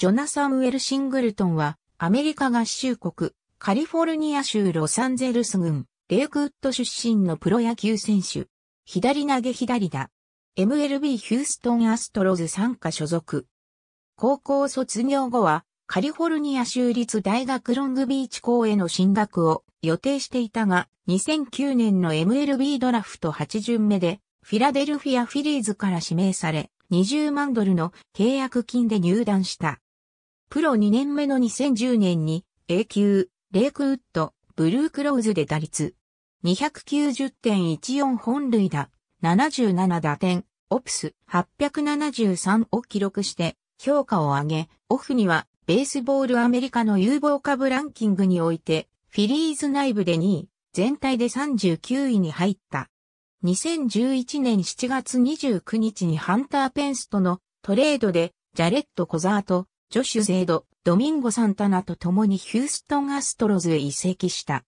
ジョナサン・ウェルシングルトンは、アメリカ合衆国、カリフォルニア州ロサンゼルス郡、レイクウッド出身のプロ野球選手。左投げ左打。MLB ヒューストンアストロズ参加所属。高校卒業後は、カリフォルニア州立大学ロングビーチ校への進学を予定していたが、2009年の MLB ドラフト8巡目で、フィラデルフィアフィリーズから指名され、20万ドルの契約金で入団した。プロ2年目の2010年に A 級、レイクウッド、ブルークローズで打率290.14本塁打、77打点、オプス873を記録して評価を上げ、オフにはベースボールアメリカの有望株ランキングにおいて、フィリーズ内部で2位、全体で39位に入った。2011年7月29日にハンター・ペンスとのトレードでジャレット・コザーとジョシュ・ゼード、ドミンゴ・サンタナと共にヒューストン・アストロズへ移籍した。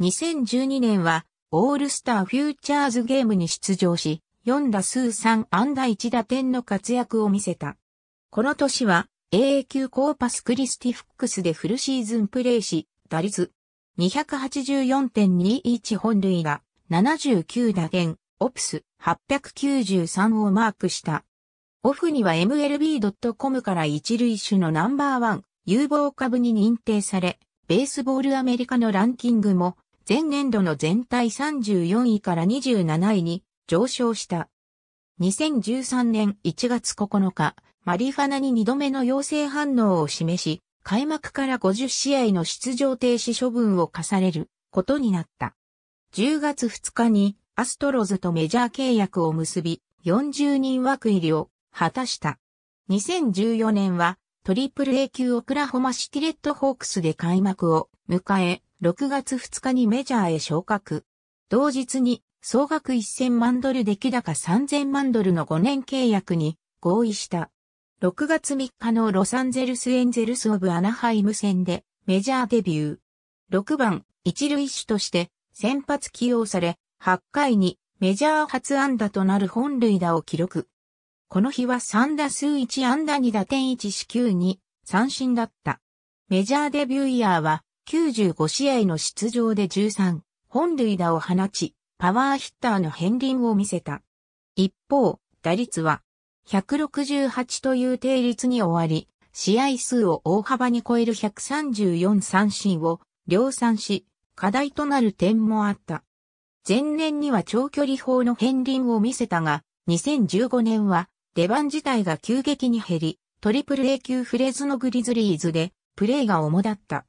2012年は、オールスター・フューチャーズゲームに出場し、4打数3安打1打点の活躍を見せた。この年は、AA 級コーパス・クリスティ・フックスでフルシーズンプレーし、打率284.21本塁打、79打点、オプス893をマークした。オフには MLB.com から一類種のナンバーワン、有望株に認定され、ベースボールアメリカのランキングも、前年度の全体34位から27位に上昇した。2013年1月9日、マリファナに2度目の陽性反応を示し、開幕から50試合の出場停止処分を課されることになった。10月2日にアストロズとメジャー契約を結び、40人枠入りを果たした。2014年は、トリプル A 級オクラホマシティレッドホークスで開幕を迎え、6月2日にメジャーへ昇格。同日に、総額1000万ドル出来高3000万ドルの5年契約に合意した。6月3日のロサンゼルスエンゼルスオブアナハイム戦でメジャーデビュー。6番、一塁手として先発起用され、8回にメジャー初安打となる本塁打を記録。この日は3打数1安打2打点1四球に三振だった。メジャーデビューイヤーは95試合の出場で13本塁打を放ち、パワーヒッターの片鱗を見せた。一方、打率は168という定率に終わり、試合数を大幅に超える134三振を量産し、課題となる点もあった。前年には長距離砲の片鱗を見せたが、2015年は出番自体が急激に減り、トリプル A 級フレーズのグリズリーズで、プレーが主だった。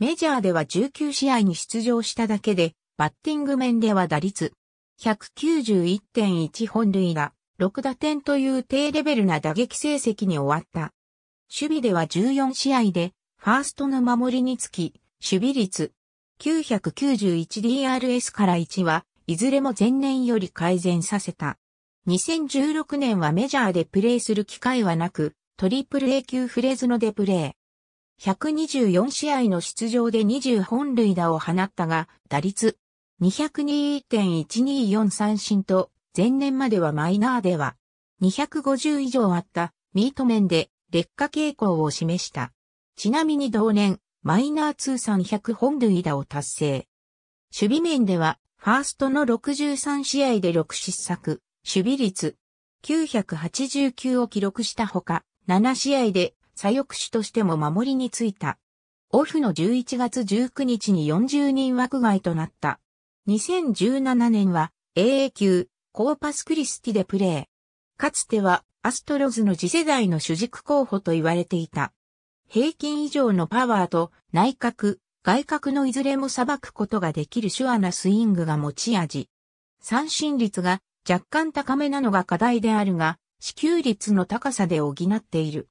メジャーでは19試合に出場しただけで、バッティング面では打率191.1本塁打、6打点という低レベルな打撃成績に終わった。守備では14試合で、ファーストの守りにつき、守備率 991DRS から1は、いずれも前年より改善させた。2016年はメジャーでプレーする機会はなく、トリプル A 級フレーズのでプレー。124試合の出場で20本塁打を放ったが、打率202.124三振と、前年まではマイナーでは、250以上あったミート面で劣化傾向を示した。ちなみに同年、マイナー通算100本塁打を達成。守備面では、ファーストの63試合で6失策、守備率989を記録したほか、7試合で左翼手としても守りについた。オフの11月19日に40人枠外となった。2017年は AA 級コーパスクリスティでプレー。かつてはアストロズの次世代の主軸候補と言われていた。平均以上のパワーと内角、外角のいずれも裁くことができる手話なスイングが持ち味。三振率が若干高めなのが課題であるが、支給率の高さで補っている。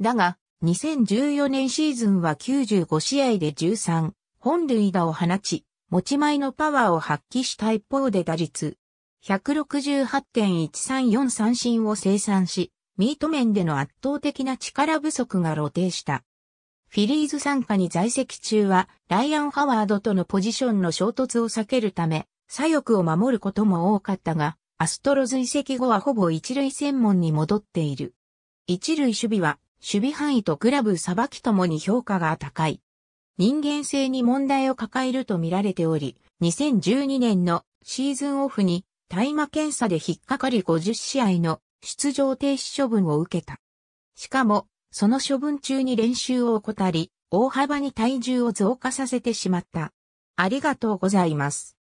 だが、2014年シーズンは95試合で13、本塁打を放ち、持ち前のパワーを発揮した一方で打率、168.134三振を生産し、ミート面での圧倒的な力不足が露呈した。フィリーズ参加に在籍中は、ライアン・ハワードとのポジションの衝突を避けるため、左翼を守ることも多かったが、アストロズ移籍後はほぼ一塁専門に戻っている。一塁守備は、守備範囲とグラブさばきともに評価が高い。人間性に問題を抱えると見られており、2012年のシーズンオフに大麻検査で引っかかり50試合の出場停止処分を受けた。しかも、その処分中に練習を怠り、大幅に体重を増加させてしまった。ありがとうございます。